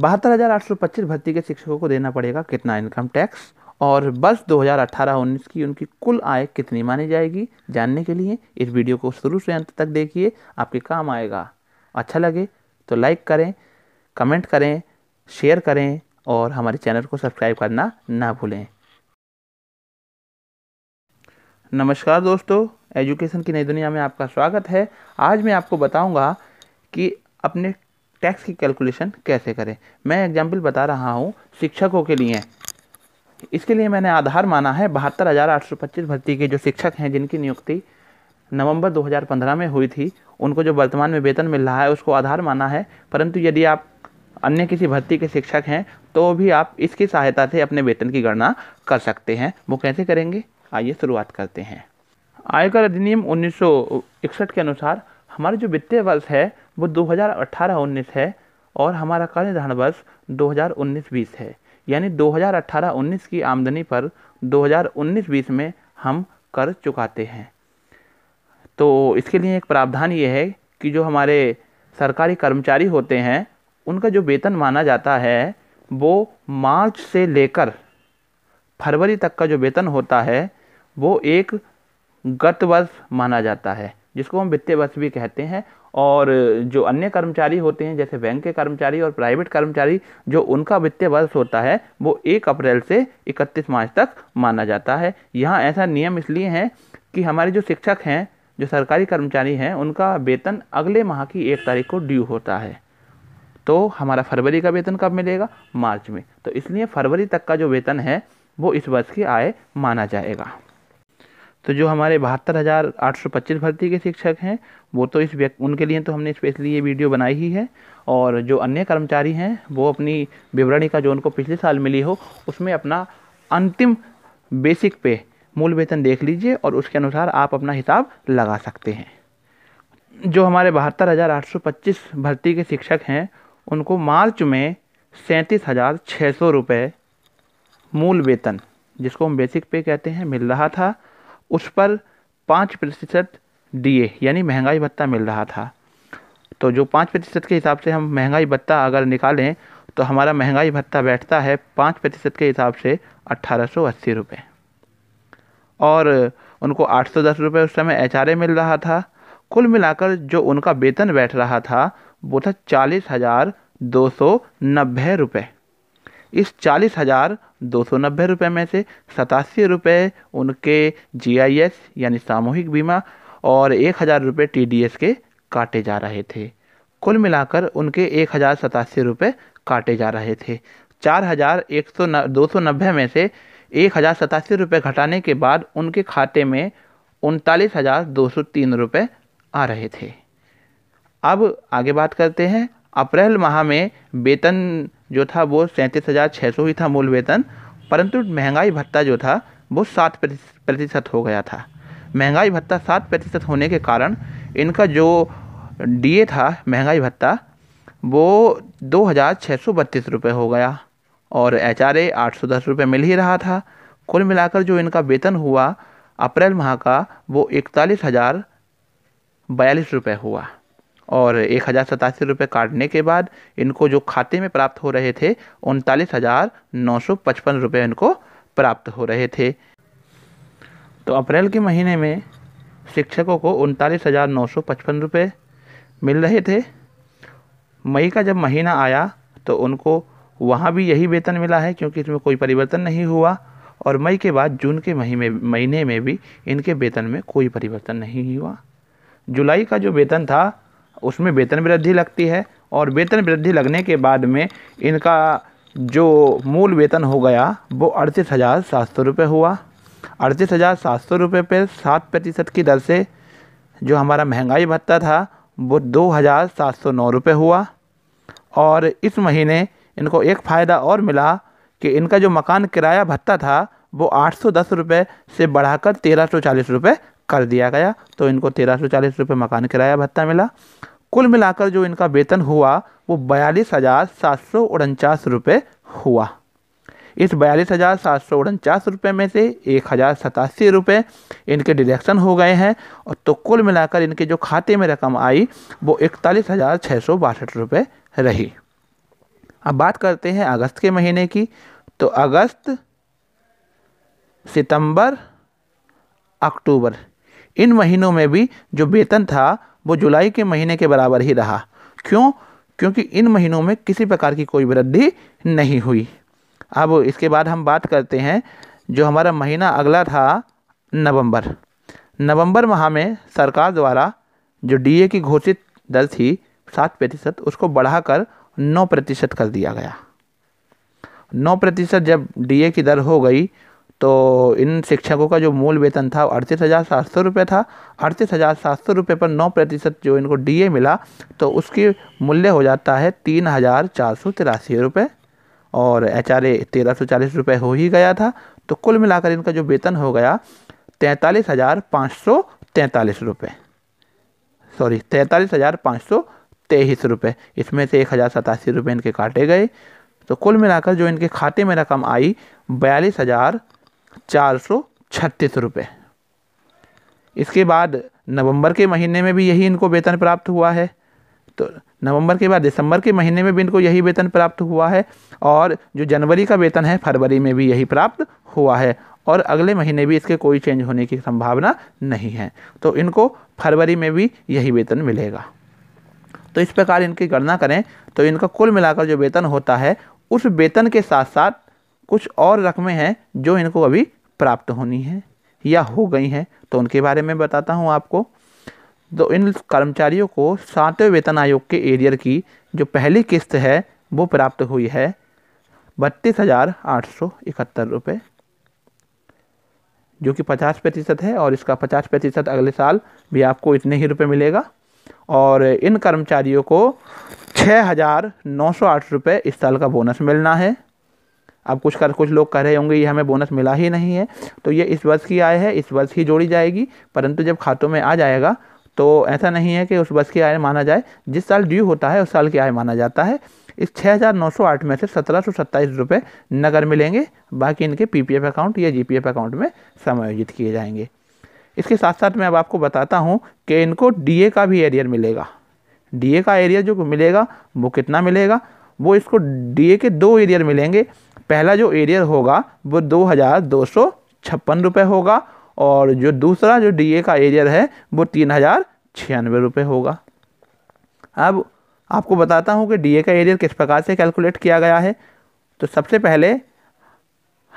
बहत्तर हज़ार आठ सौ पच्चीस भर्ती के शिक्षकों को देना पड़ेगा कितना इनकम टैक्स और वर्ष 2018-19 की उनकी कुल आय कितनी मानी जाएगी जानने के लिए इस वीडियो को शुरू से अंत तक देखिए आपके काम आएगा अच्छा लगे तो लाइक करें कमेंट करें शेयर करें और हमारे चैनल को सब्सक्राइब करना ना भूलें नमस्कार दोस्तों एजुकेशन की नई दुनिया में आपका स्वागत है आज मैं आपको बताऊंगा कि अपने टैक्स की कैलकुलेशन कैसे करें मैं एग्जाम्पल बता रहा हूँ शिक्षकों के लिए इसके लिए मैंने आधार माना है बहत्तर हज़ार आठ सौ पच्चीस भर्ती के जो शिक्षक हैं जिनकी नियुक्ति नवंबर 2015 में हुई थी उनको जो वर्तमान में वेतन मिल रहा है उसको आधार माना है परंतु यदि आप अन्य किसी भर्ती के शिक्षक हैं तो भी आप इसकी सहायता से अपने वेतन की गणना कर सकते हैं वो कैसे करेंगे आइए शुरुआत करते हैं आयकर अधिनियम उन्नीस के अनुसार हमारा जो वित्तीय वर्ष है वो 2018-19 है और हमारा निर्धारण वर्ष 2019-20 है यानी 2018-19 की आमदनी पर 2019-20 में हम कर चुकाते हैं तो इसके लिए एक प्रावधान ये है कि जो हमारे सरकारी कर्मचारी होते हैं उनका जो वेतन माना जाता है वो मार्च से लेकर फरवरी तक का जो वेतन होता है वो एक गत वर्ष माना जाता है जिसको हम वित्तीय वर्ष भी कहते हैं और जो अन्य कर्मचारी होते हैं जैसे बैंक के कर्मचारी और प्राइवेट कर्मचारी जो उनका वित्तीय वर्ष होता है वो एक अप्रैल से इकतीस मार्च तक माना जाता है यहाँ ऐसा नियम इसलिए है कि हमारे जो शिक्षक हैं जो सरकारी कर्मचारी हैं उनका वेतन अगले माह की एक तारीख को ड्यू होता है तो हमारा फरवरी का वेतन कब मिलेगा मार्च में तो इसलिए फरवरी तक का जो वेतन है वो इस वर्ष की आय माना जाएगा तो जो हमारे बहत्तर हज़ार आठ सौ पच्चीस भर्ती के शिक्षक हैं वो तो इस व्यक्ति उनके लिए तो हमने स्पेशली ये वीडियो बनाई ही है और जो अन्य कर्मचारी हैं वो अपनी विवरणी का जो उनको पिछले साल मिली हो उसमें अपना अंतिम बेसिक पे मूल वेतन देख लीजिए और उसके अनुसार आप अपना हिसाब लगा सकते हैं जो हमारे बहत्तर हज़ार आठ सौ पच्चीस भर्ती के शिक्षक हैं उनको मार्च में सैंतीस हज़ार छः सौ रुपये मूल वेतन जिसको हम बेसिक पे कहते हैं मिल रहा था उस पर पाँच प्रतिशत डी यानी महंगाई भत्ता मिल रहा था तो जो पाँच प्रतिशत के हिसाब से हम महंगाई भत्ता अगर निकालें तो हमारा महंगाई भत्ता बैठता है पाँच प्रतिशत के हिसाब से अट्ठारह सौ अस्सी रुपये और उनको आठ सौ दस रुपये उस समय एच मिल रहा था कुल मिलाकर जो उनका वेतन बैठ रहा था वो था चालीस हज़ार दो सौ नब्बे रुपये इस चालीस हज़ार दो सौ नब्बे रुपये में से सतासी रुपये उनके जीआईएस यानी सामूहिक बीमा और एक हज़ार रुपये टी के काटे जा रहे थे कुल मिलाकर उनके एक हज़ार सतासी रुपये काटे जा रहे थे चार हज़ार एक सौ दो सौ नब्बे में से एक हज़ार सतासी रुपये घटाने के बाद उनके खाते में उनतालीस हज़ार दो सौ तीन रुपये आ रहे थे अब आगे बात करते हैं अप्रैल माह में वेतन जो था वो सैंतीस हज़ार छः सौ ही था मूल वेतन परंतु महंगाई भत्ता जो था वो सात प्रतिशत हो गया था महंगाई भत्ता सात प्रतिशत होने के कारण इनका जो डीए था महंगाई भत्ता वो दो हज़ार छः सौ बत्तीस रुपये हो गया और एच आर ए आठ सौ दस रुपये मिल ही रहा था कुल मिलाकर जो इनका वेतन हुआ अप्रैल माह का वो इकतालीस हज़ार बयालीस रुपये हुआ और एक हज़ार सतासी रुपये काटने के बाद इनको जो खाते में प्राप्त हो रहे थे उनतालीस हज़ार नौ सौ पचपन रुपये इनको प्राप्त हो रहे थे तो अप्रैल के महीने में शिक्षकों को उनतालीस हज़ार नौ सौ पचपन रुपये मिल रहे थे मई का जब महीना आया तो उनको वहाँ भी यही वेतन मिला है क्योंकि इसमें कोई परिवर्तन नहीं हुआ और मई के बाद जून के महीने महीने में भी इनके वेतन में कोई परिवर्तन नहीं हुआ जुलाई का जो वेतन था उसमें वेतन वृद्धि लगती है और वेतन वृद्धि लगने के बाद में इनका जो मूल वेतन हो गया वो अड़तीस हज़ार सात सौ रुपये हुआ अड़तीस हज़ार सात सौ रुपये पर सात प्रतिशत की दर से जो हमारा महंगाई भत्ता था वो दो हज़ार सात सौ नौ रुपये हुआ और इस महीने इनको एक फ़ायदा और मिला कि इनका जो मकान किराया भत्ता था वो आठ सौ दस रुपये से बढ़ाकर तेरह सौ चालीस रुपये कर दिया गया तो इनको तेरह सौ चालीस रुपये मकान किराया भत्ता मिला कुल मिलाकर जो इनका वेतन हुआ वो बयालीस हज़ार सात सौ उनचास रुपये हुआ इस बयालीस हज़ार सात सौ उनचास रुपये में से एक हज़ार सतासी रुपये इनके डिडक्शन हो गए हैं और तो कुल मिलाकर इनके जो खाते में रकम आई वो इकतालीस हज़ार छः सौ बासठ रुपये रही अब बात करते हैं अगस्त के महीने की तो अगस्त सितंबर अक्टूबर इन महीनों में भी जो वेतन था वो जुलाई के महीने के बराबर ही रहा क्यों क्योंकि इन महीनों में किसी प्रकार की कोई वृद्धि नहीं हुई अब इसके बाद हम बात करते हैं जो हमारा महीना अगला था नवंबर नवंबर माह में सरकार द्वारा जो डीए की घोषित दर थी सात प्रतिशत उसको बढ़ाकर नौ प्रतिशत कर दिया गया नौ प्रतिशत जब डीए की दर हो गई तो इन शिक्षकों का जो मूल वेतन था अड़तीस हज़ार सात सौ रुपये था अड़तीस हज़ार सात सौ रुपये पर नौ प्रतिशत जो इनको डीए मिला तो उसकी मूल्य हो जाता है तीन हज़ार चार सौ तिरासी रुपये और एच आर ए तेरह सौ चालीस रुपये हो ही गया था तो कुल मिलाकर इनका जो वेतन हो गया तैंतालीस हज़ार पाँच सौ तैंतालीस रुपये सॉरी तैंतालीस हज़ार पाँच सौ तेईस रुपये इसमें से एक हज़ार सतासी रुपये इनके काटे गए तो कुल मिलाकर जो इनके खाते में रकम आई बयालीस हज़ार चार सौ छत्तीस रुपये इसके बाद नवंबर के महीने में भी यही इनको वेतन प्राप्त हुआ है तो नवंबर के बाद दिसंबर के महीने में भी इनको यही वेतन प्राप्त हुआ है और जो जनवरी का वेतन है फरवरी में भी यही प्राप्त हुआ है और अगले महीने भी इसके कोई चेंज होने की संभावना नहीं है तो इनको फरवरी में भी यही वेतन मिलेगा तो इस प्रकार इनकी गणना करें तो इनका कुल मिलाकर जो वेतन होता है उस वेतन के साथ साथ कुछ और रकमें हैं जो इनको अभी प्राप्त होनी है या हो गई हैं तो उनके बारे में बताता हूँ आपको तो इन कर्मचारियों को सातवें वेतन आयोग के एरियर की जो पहली किस्त है वो प्राप्त हुई है बत्तीस हज़ार आठ सौ इकहत्तर रुपये जो कि पचास प्रतिशत है और इसका पचास प्रतिशत अगले साल भी आपको इतने ही रुपये मिलेगा और इन कर्मचारियों को छः हज़ार नौ सौ आठ रुपये इस साल का बोनस मिलना है अब कुछ कर कुछ लोग कह रहे होंगे ये हमें बोनस मिला ही नहीं है तो ये इस वर्ष की आय है इस वर्ष ही जोड़ी जाएगी परंतु जब खातों में आ जाएगा तो ऐसा नहीं है कि उस वर्ष की आय माना जाए जिस साल ड्यू होता है उस साल की आय माना जाता है इस 6,908 में से सत्रह सौ सत्ताईस रुपये नगर मिलेंगे बाकी इनके एफ अकाउंट या एफ अकाउंट में समायोजित किए जाएंगे इसके साथ साथ मैं अब आपको बताता हूँ कि इनको ए का भी एरियर मिलेगा ए का एरियर जो मिलेगा वो कितना मिलेगा वो इसको ए के दो एरियर मिलेंगे पहला जो एरियर होगा वो दो हज़ार दो सौ छप्पन रुपये होगा और जो दूसरा जो डीए का एरियर है वो तीन हज़ार छियानवे रुपये होगा अब आपको बताता हूँ कि डीए का एरियर किस प्रकार से कैलकुलेट किया गया है तो सबसे पहले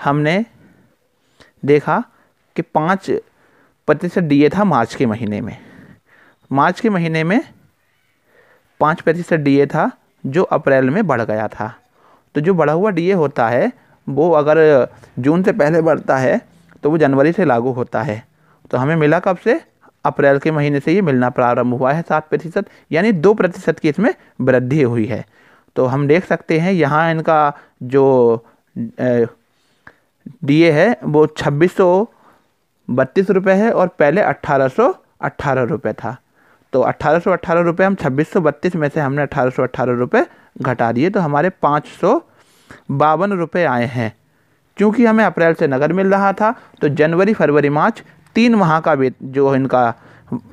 हमने देखा कि पाँच प्रतिशत डी था मार्च के महीने में मार्च के महीने में पाँच प्रतिशत डी था जो अप्रैल में बढ़ गया था तो जो बढ़ा हुआ डी होता है वो अगर जून से पहले बढ़ता है तो वो जनवरी से लागू होता है तो हमें मिला कब से अप्रैल के महीने से ये मिलना प्रारंभ हुआ है सात प्रतिशत यानी दो प्रतिशत की इसमें वृद्धि हुई है तो हम देख सकते हैं यहाँ इनका जो डीए है वो छब्बीस सौ बत्तीस रुपये है और पहले अट्ठारह सौ अट्ठारह रुपये था तो अट्ठारह सौ अट्ठारह रुपये हम छब्बीस सौ बत्तीस में से हमने अट्ठारह सौ अट्ठारह रुपये घटा दिए तो हमारे पाँच सौ बावन रुपये आए हैं क्योंकि हमें अप्रैल से नगद मिल रहा था तो जनवरी फरवरी मार्च तीन माह का जो इनका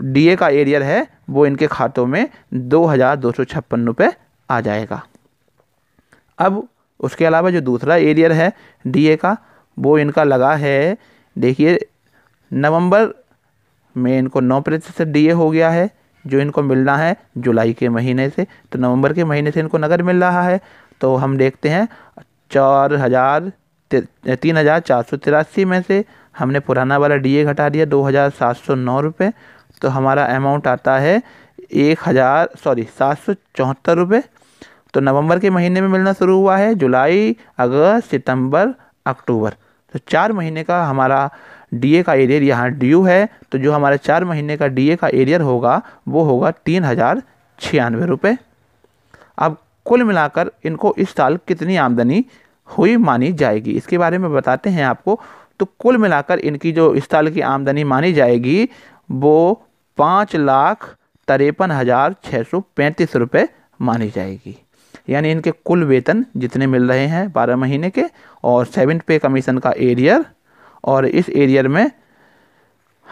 डीए का एरियर है वो इनके खातों में दो हज़ार दो सौ छप्पन रुपये आ जाएगा अब उसके अलावा जो दूसरा एरियर है डीए का वो इनका लगा है देखिए नवंबर में इनको नौ प्रतिशत डी हो गया है जो इनको मिलना है जुलाई के महीने से तो नवंबर के महीने से इनको नगद मिल रहा है तो हम देखते हैं चार हज़ार तीन हज़ार चार सौ तिरासी में से हमने पुराना वाला डीए घटा दिया दो हज़ार सात सौ नौ रुपये तो हमारा अमाउंट आता है एक हज़ार सॉरी सात सौ चौहत्तर रुपये तो नवंबर के महीने में मिलना शुरू हुआ है जुलाई अगस्त सितंबर अक्टूबर तो चार महीने का हमारा डी का एरियर यहाँ यू है तो जो हमारे चार महीने का डी का एरियर होगा वो होगा तीन हज़ार छियानवे रुपये अब कुल मिलाकर इनको इस साल कितनी आमदनी हुई मानी जाएगी इसके बारे में बताते हैं आपको तो कुल मिलाकर इनकी जो इस साल की आमदनी मानी जाएगी वो पाँच लाख तिरपन हज़ार छः सौ पैंतीस रुपये मानी जाएगी यानी इनके कुल वेतन जितने मिल रहे हैं बारह महीने के और सेवन पे कमीशन का एरियर और इस एरियर में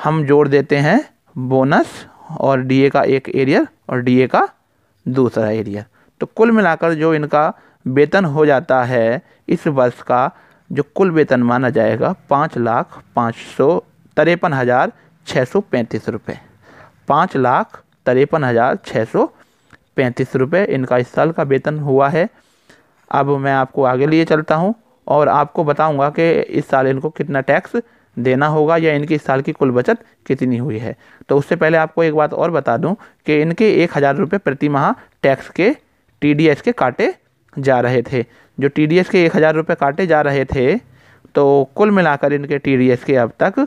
हम जोड़ देते हैं बोनस और डीए का एक एरियर और डीए का दूसरा एरियर तो कुल मिलाकर जो इनका वेतन हो जाता है इस वर्ष का जो कुल वेतन माना जाएगा पाँच लाख पाँच सौ तिरपन हज़ार छः सौ पैंतीस रुपये पाँच लाख तिरपन हज़ार छः सौ पैंतीस रुपये इनका इस साल का वेतन हुआ है अब मैं आपको आगे लिए चलता हूँ और आपको बताऊंगा कि इस साल इनको कितना टैक्स देना होगा या इनकी इस साल की कुल बचत कितनी हुई है तो उससे पहले आपको एक बात और बता दूं कि इनके एक हज़ार रुपये प्रति माह टैक्स के टी के काटे जा रहे थे जो टी के एक हज़ार रुपये काटे जा रहे थे तो कुल मिलाकर इनके टी के अब तक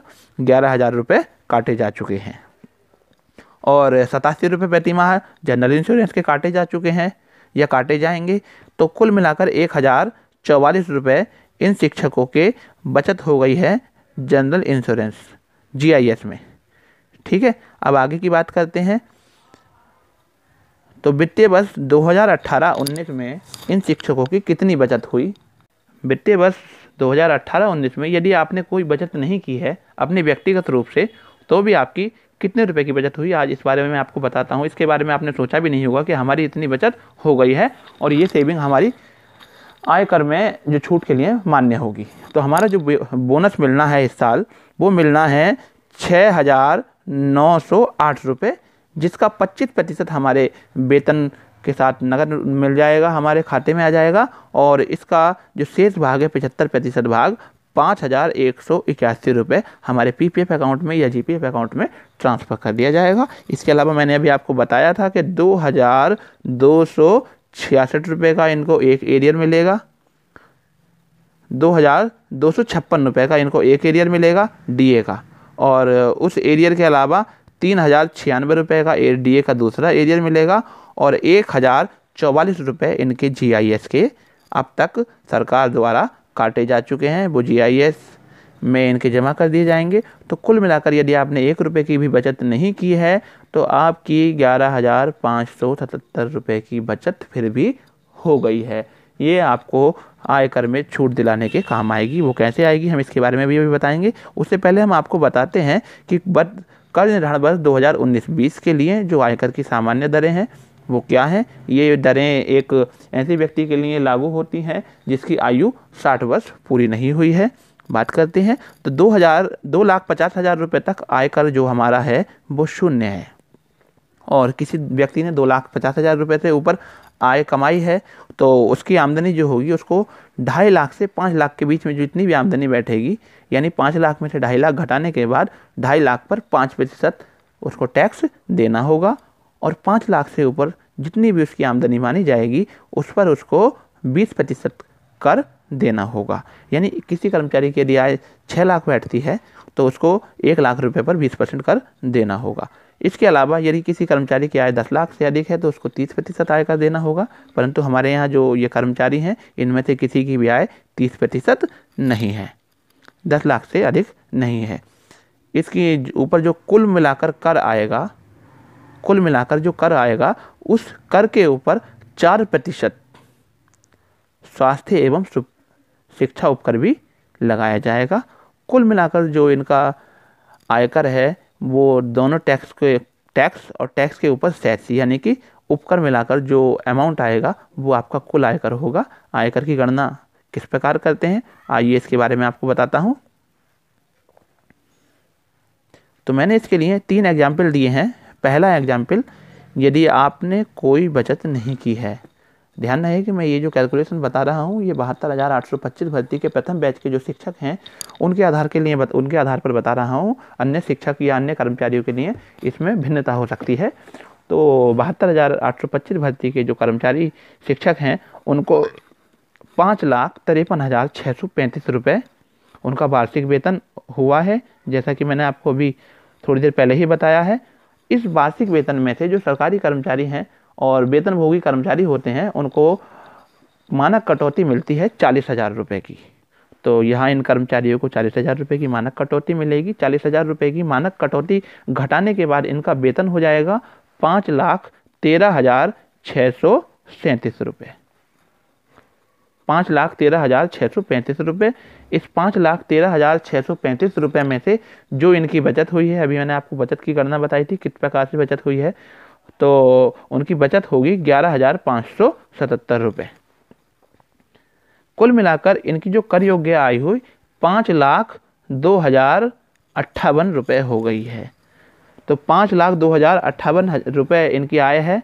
ग्यारह हज़ार रुपये काटे जा चुके हैं और सतासी रुपये प्रति माह जनरल इंश्योरेंस के काटे जा चुके हैं या काटे जाएंगे तो कुल मिलाकर एक हज़ार चौवालीस रुपये इन शिक्षकों के बचत हो गई है जनरल इंश्योरेंस जीआईएस में ठीक है अब आगे की बात करते हैं तो वित्तीय वर्ष 2018-19 में इन शिक्षकों की कितनी बचत हुई वित्तीय वर्ष 2018-19 में यदि आपने कोई बचत नहीं की है अपने व्यक्तिगत रूप से तो भी आपकी कितने रुपए की बचत हुई आज इस बारे में मैं आपको बताता हूँ इसके बारे में आपने सोचा भी नहीं होगा कि हमारी इतनी बचत हो गई है और ये सेविंग हमारी आयकर में जो छूट के लिए मान्य होगी तो हमारा जो बोनस मिलना है इस साल वो मिलना है छः हज़ार नौ सौ आठ रुपये जिसका पच्चीस प्रतिशत हमारे वेतन के साथ नगद मिल जाएगा हमारे खाते में आ जाएगा और इसका जो शेष भाग है पचहत्तर प्रतिशत भाग पाँच हज़ार एक सौ इक्यासी रुपये हमारे पी पी एफ अकाउंट में या जी पी एफ अकाउंट में ट्रांसफ़र कर दिया जाएगा इसके अलावा मैंने अभी आपको बताया था कि दो हज़ार दो सौ छियासठ रुपये का इनको एक एरियर मिलेगा दो हज़ार दो सौ छप्पन रुपये का इनको एक एरियर मिलेगा डीए का और उस एरियर के अलावा तीन हज़ार छियानवे रुपये का ए डी का दूसरा एरियर मिलेगा और एक हज़ार चौवालीस रुपये इनके जी के अब तक सरकार द्वारा काटे जा चुके हैं वो जी में इनके जमा कर दिए जाएंगे तो कुल मिलाकर यदि आपने एक रुपये की भी बचत नहीं की है तो आपकी ग्यारह हज़ार पाँच सौ सतहत्तर रुपये की बचत फिर भी हो गई है ये आपको आयकर में छूट दिलाने के काम आएगी वो कैसे आएगी हम इसके बारे में भी अभी बताएंगे उससे पहले हम आपको बताते हैं कि बद कर निर्धारण वर्ष 2019-20 के लिए जो आयकर की सामान्य दरें हैं वो क्या हैं ये दरें एक ऐसे व्यक्ति के लिए लागू होती हैं जिसकी आयु 60 वर्ष पूरी नहीं हुई है बात करते हैं तो दो हज़ार दो लाख पचास हज़ार रुपये तक आयकर जो हमारा है वो शून्य है और किसी व्यक्ति ने दो लाख पचास हज़ार रुपये से ऊपर आय कमाई है तो उसकी आमदनी जो होगी उसको ढाई लाख से पाँच लाख के बीच में जितनी भी आमदनी बैठेगी यानी पाँच लाख में से ढाई लाख घटाने के बाद ढाई लाख पर पाँच प्रतिशत उसको टैक्स देना होगा और पाँच लाख से ऊपर जितनी भी उसकी आमदनी मानी जाएगी उस पर उसको बीस प्रतिशत कर देना होगा यानी किसी कर्मचारी की यदि आय छः लाख बैठती है तो उसको एक लाख रुपए पर बीस परसेंट कर देना होगा इसके अलावा यदि किसी कर्मचारी की आय दस लाख से अधिक है तो उसको तीस प्रतिशत आय का देना होगा परंतु हमारे यहाँ जो ये कर्मचारी हैं इनमें से किसी की भी आय तीस प्रतिशत नहीं है दस लाख से अधिक नहीं है इसके ऊपर जो कुल मिलाकर कर आएगा कुल मिलाकर जो कर आएगा उस कर के ऊपर चार प्रतिशत स्वास्थ्य एवं शिक्षा उपकर भी लगाया जाएगा कुल मिलाकर जो इनका आयकर है वो दोनों टैक्स के टैक्स और टैक्स के ऊपर सैस यानी कि उपकर मिलाकर जो अमाउंट आएगा वो आपका कुल आयकर होगा आयकर की गणना किस प्रकार करते हैं आइए इसके बारे में आपको बताता हूँ तो मैंने इसके लिए तीन एग्जाम्पल दिए हैं पहला एग्जाम्पल यदि आपने कोई बचत नहीं की है ध्यान रहे कि मैं ये जो कैलकुलेशन बता रहा हूँ ये बहत्तर हज़ार आठ सौ पच्चीस भर्ती के प्रथम बैच के जो शिक्षक हैं उनके आधार के लिए बत, उनके आधार पर बता रहा हूँ अन्य शिक्षक या अन्य कर्मचारियों के लिए इसमें भिन्नता हो सकती है तो बहत्तर हज़ार आठ सौ पच्चीस भर्ती के जो कर्मचारी शिक्षक हैं उनको पाँच लाख तिरपन हज़ार छः सौ पैंतीस रुपये उनका वार्षिक वेतन हुआ है जैसा कि मैंने आपको अभी थोड़ी देर पहले ही बताया है इस वार्षिक वेतन में से जो सरकारी कर्मचारी हैं और वेतनभोगी कर्मचारी होते हैं उनको मानक कटौती मिलती है चालीस हज़ार रुपये की तो यहाँ इन कर्मचारियों को चालीस हज़ार रुपये की मानक कटौती मिलेगी चालीस हज़ार रुपये की मानक कटौती घटाने के बाद इनका वेतन हो जाएगा पाँच लाख तेरह हज़ार छः सौ सैंतीस रुपये पाँच लाख तेरह हज़ार छः सौ पैंतीस रुपये इस पाँच लाख तेरह हज़ार छः सौ पैंतीस रुपये में से जो इनकी बचत हुई है अभी मैंने आपको बचत की गणना बताई थी किस प्रकार से बचत हुई है तो उनकी बचत होगी ग्यारह हज़ार पाँच सौ सतहत्तर रुपये कुल मिलाकर इनकी जो कर योग्य आय हुई पाँच लाख दो हज़ार अट्ठावन रुपये हो गई है तो पाँच लाख दो हज़ार अट्ठावन रुपये इनकी आय है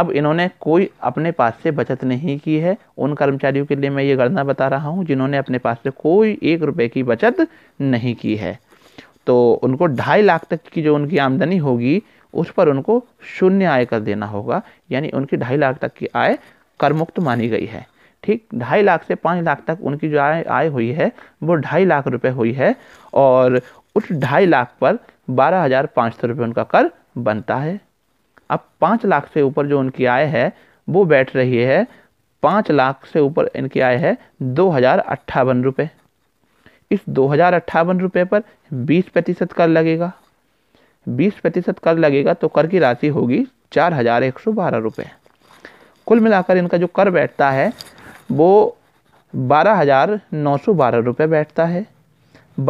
अब इन्होंने कोई अपने पास से बचत नहीं की है उन कर्मचारियों के लिए मैं ये गणना बता रहा हूँ जिन्होंने अपने पास से कोई एक रुपये की बचत नहीं की है तो उनको ढाई लाख तक की जो उनकी आमदनी होगी उस पर उनको शून्य आय कर देना होगा यानी उनकी ढाई लाख तक की आय कर मुक्त मानी गई है ठीक ढाई लाख से पाँच लाख तक उनकी जो आय आय हुई है वो ढाई लाख रुपए हुई है और उस ढाई लाख पर बारह हज़ार पाँच सौ रुपये उनका कर बनता है अब पाँच लाख से ऊपर जो उनकी आय है वो बैठ रही है पाँच लाख से ऊपर इनकी आय है दो हज़ार अट्ठावन रुपये इस दो हज़ार अट्ठावन रुपये पर बीस प्रतिशत कर लगेगा बीस प्रतिशत कर लगेगा तो कर की राशि होगी चार हज़ार एक सौ बारह रुपये कुल मिलाकर इनका जो कर बैठता है वो बारह हज़ार नौ सौ बारह रुपये बैठता है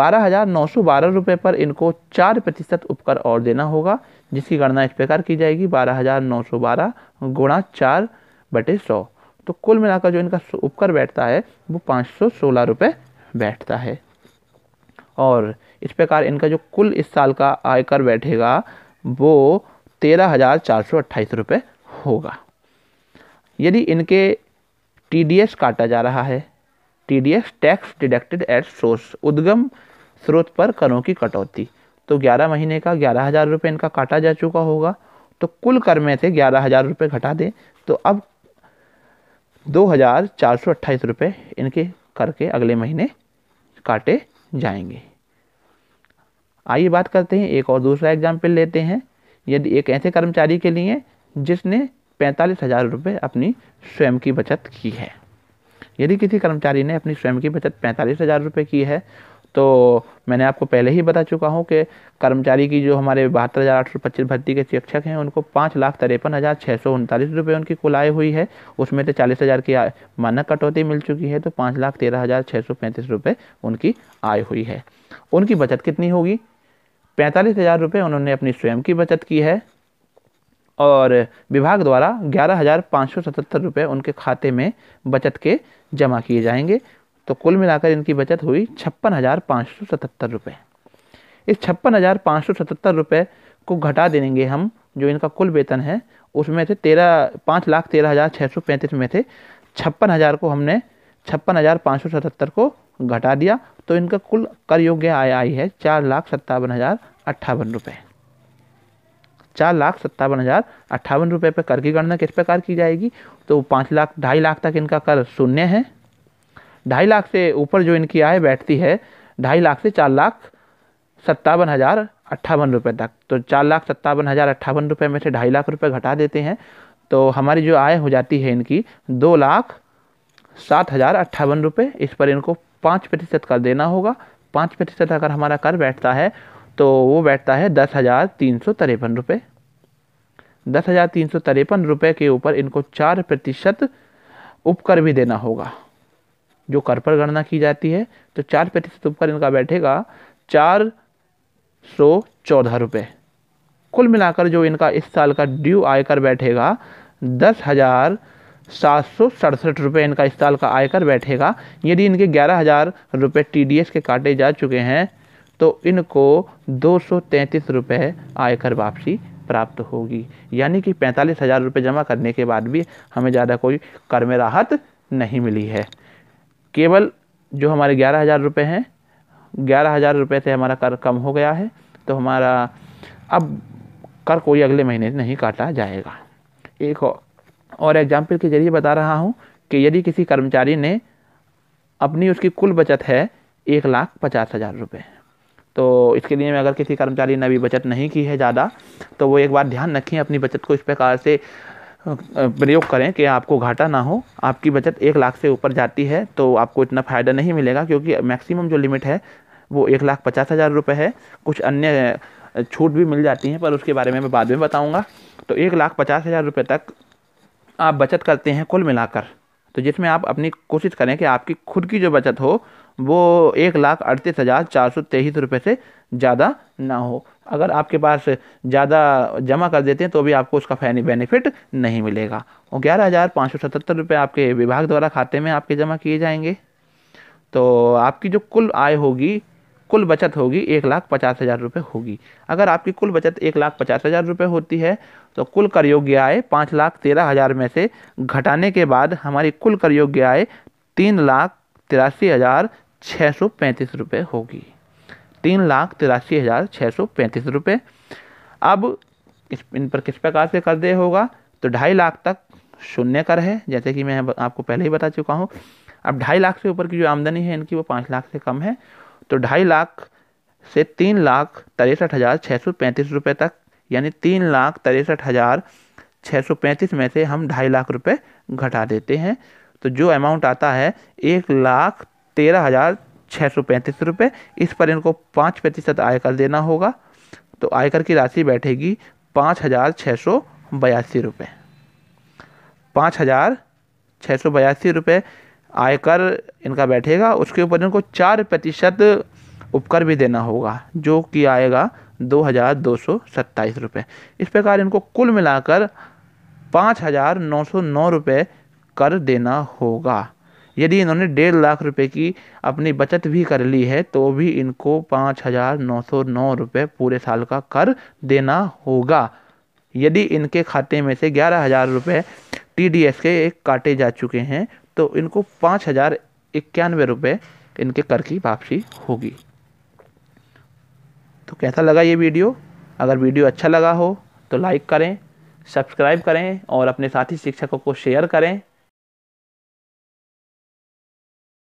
बारह हज़ार नौ सौ बारह रुपये पर इनको चार प्रतिशत उपकर और देना होगा जिसकी गणना इस प्रकार की जाएगी बारह हज़ार नौ सौ बारह गुणा चार बटे सौ तो कुल मिलाकर जो इनका उपकर बैठता है वो पाँच सौ सोलह रुपये बैठता है और इस प्रकार इनका जो कुल इस साल का आयकर बैठेगा वो तेरह हज़ार चार सौ अट्ठाईस रुपये होगा यदि इनके टीडीएस काटा जा रहा है TDS tax deducted at source उद्गम स्रोत पर करों की कटौती तो ग्यारह महीने का ग्यारह हज़ार रुपये इनका काटा जा चुका होगा तो कुल कर में से ग्यारह हज़ार रुपये घटा दें तो अब दो हज़ार चार सौ अट्ठाईस रुपये इनके कर के अगले महीने काटे जाएंगे आइए बात करते हैं एक और दूसरा एग्जाम्पल लेते हैं यदि एक ऐसे कर्मचारी के लिए जिसने पैंतालीस हज़ार रुपये अपनी स्वयं की बचत की है यदि किसी कर्मचारी ने अपनी स्वयं की बचत पैंतालीस हज़ार रुपये की है तो मैंने आपको पहले ही बता चुका हूँ कि कर्मचारी की जो हमारे बहत्तर हज़ार आठ सौ पच्चीस भर्ती के शिक्षक हैं उनको पाँच लाख तिरपन हज़ार छः सौ उनतालीस रुपये उनकी कुल आय हुई है उसमें से चालीस हज़ार की मानक कटौती मिल चुकी है तो पाँच लाख तेरह हज़ार छः सौ पैंतीस रुपये उनकी आय हुई है उनकी बचत कितनी होगी पैंतालीस हज़ार रुपये उन्होंने अपनी स्वयं की बचत की है और विभाग द्वारा ग्यारह हज़ार पाँच सौ सतहत्तर रुपये उनके खाते में बचत के जमा किए जाएंगे तो कुल मिलाकर इनकी बचत हुई छप्पन हज़ार पाँच सौ सतहत्तर रुपये इस छप्पन हज़ार पाँच सौ सतहत्तर रुपये को घटा देंगे हम जो इनका कुल वेतन है उसमें से तेरह पाँच लाख तेरह हज़ार छः सौ पैंतीस में से छप्पन हज़ार को हमने छप्पन हज़ार पाँच सौ सतहत्तर को घटा दिया तो इनका कुल कर योग्य आय आई है चार लाख सत्तावन हज़ार अट्ठावन रुपये चार लाख सत्तावन हज़ार अट्ठावन रुपये पर कर की गणना किस प्रकार की जाएगी तो पाँच लाख ढाई लाख तक इनका कर शून्य है ढाई लाख से ऊपर जो इनकी आय बैठती है ढाई लाख से चार लाख सत्तावन हज़ार अट्ठावन रुपये तक तो चार लाख सत्तावन हज़ार अट्ठावन रुपये में से ढाई लाख रुपये घटा देते हैं तो हमारी जो आय हो जाती है इनकी दो लाख सात हज़ार अट्ठावन रुपये इस पर इनको पाँच प्रतिशत कर देना होगा पाँच प्रतिशत अगर हमारा कर बैठता है तो वो बैठता है दस हज़ार तीन सौ तिरपन रुपये दस हज़ार तीन सौ तिरपन रुपये के ऊपर इनको चार प्रतिशत उपकर भी देना होगा जो कर पर गणना की जाती है तो चार प्रतिशत उपकर इनका बैठेगा चार सौ चौदह रुपये कुल मिलाकर जो इनका इस साल का ड्यू आयकर बैठेगा दस हज़ार सात सौ सड़सठ रुपये इनका इस साल का आयकर बैठेगा यदि इनके ग्यारह हज़ार रुपये टी के काटे जा चुके हैं तो इनको दो सौ तैंतीस रुपये आयकर वापसी प्राप्त होगी यानी कि पैंतालीस हज़ार रुपये जमा करने के बाद भी हमें ज़्यादा कोई कर में राहत नहीं मिली है केवल जो हमारे ग्यारह हज़ार रुपये हैं ग्यारह हज़ार रुपये से हमारा कर कम हो गया है तो हमारा अब कर कोई अगले महीने नहीं काटा जाएगा एक और और एग्जाम्पल के जरिए बता रहा हूँ कि यदि किसी कर्मचारी ने अपनी उसकी कुल बचत है एक लाख पचास हज़ार रुपये तो इसके लिए मैं अगर किसी कर्मचारी ने अभी बचत नहीं की है ज़्यादा तो वो एक बार ध्यान रखें अपनी बचत को इस प्रकार से प्रयोग करें कि आपको घाटा ना हो आपकी बचत एक लाख से ऊपर जाती है तो आपको इतना फ़ायदा नहीं मिलेगा क्योंकि मैक्सिमम जो लिमिट है वो एक लाख पचास हज़ार रुपये है कुछ अन्य छूट भी मिल जाती हैं पर उसके बारे में मैं बाद में बताऊँगा तो एक लाख पचास हज़ार रुपये तक आप बचत करते हैं कुल मिलाकर तो जिसमें आप अपनी कोशिश करें कि आपकी खुद की जो बचत हो वो एक लाख अड़तीस हज़ार चार सौ तेईस रुपये से ज़्यादा ना हो अगर आपके पास ज़्यादा जमा कर देते हैं तो भी आपको उसका फैनी बेनिफिट नहीं मिलेगा और ग्यारह हज़ार पाँच सौ सतहत्तर रुपये आपके विभाग द्वारा खाते में आपके जमा किए जाएंगे तो आपकी जो कुल आय होगी कुल बचत होगी एक लाख पचास हज़ार रुपये होगी अगर आपकी कुल बचत एक लाख पचास हज़ार रुपये होती है तो कुल कर योग्य आय पाँच लाख तेरह हज़ार में से घटाने के बाद हमारी कुल कर योग्य आय तीन लाख तिरासी हज़ार छः सौ पैंतीस रुपये होगी तीन लाख तिरासी हज़ार छः सौ पैंतीस रुपये अब इस इन पर किस प्रकार से कर दे होगा तो ढाई लाख तक शून्य कर है जैसे कि मैं आपको पहले ही बता चुका हूँ अब ढाई लाख से ऊपर की जो आमदनी है इनकी वो पाँच लाख से कम है तो ढाई लाख से तीन लाख तिरसठ हज़ार छः सौ पैंतीस रुपये तक यानी तीन लाख तिरसठ हज़ार छः सौ पैंतीस में से हम ढाई लाख रुपए घटा देते हैं तो जो अमाउंट आता है एक लाख तेरह हज़ार छः सौ पैंतीस रुपये इस पर इनको पाँच प्रतिशत आयकर देना होगा तो आयकर की राशि बैठेगी पाँच हज़ार छः सौ बयासी रुपये पाँच हज़ार छः सौ बयासी रुपये आयकर इनका बैठेगा उसके ऊपर इनको चार प्रतिशत उपकर भी देना होगा जो कि आएगा दो हज़ार दो सौ सत्ताईस रुपये इस प्रकार इनको कुल मिलाकर पाँच हज़ार नौ सौ नौ रुपये कर देना होगा यदि इन्होंने डेढ़ लाख रुपए की अपनी बचत भी कर ली है तो भी इनको पाँच हज़ार नौ सौ नौ रुपये पूरे साल का कर देना होगा यदि इनके खाते में से ग्यारह हज़ार रुपये टी के काटे जा चुके हैं तो इनको पाँच हज़ार इक्यानवे रुपये इनके कर की वापसी होगी तो कैसा लगा ये वीडियो अगर वीडियो अच्छा लगा हो तो लाइक करें सब्सक्राइब करें और अपने साथी शिक्षकों को शेयर करें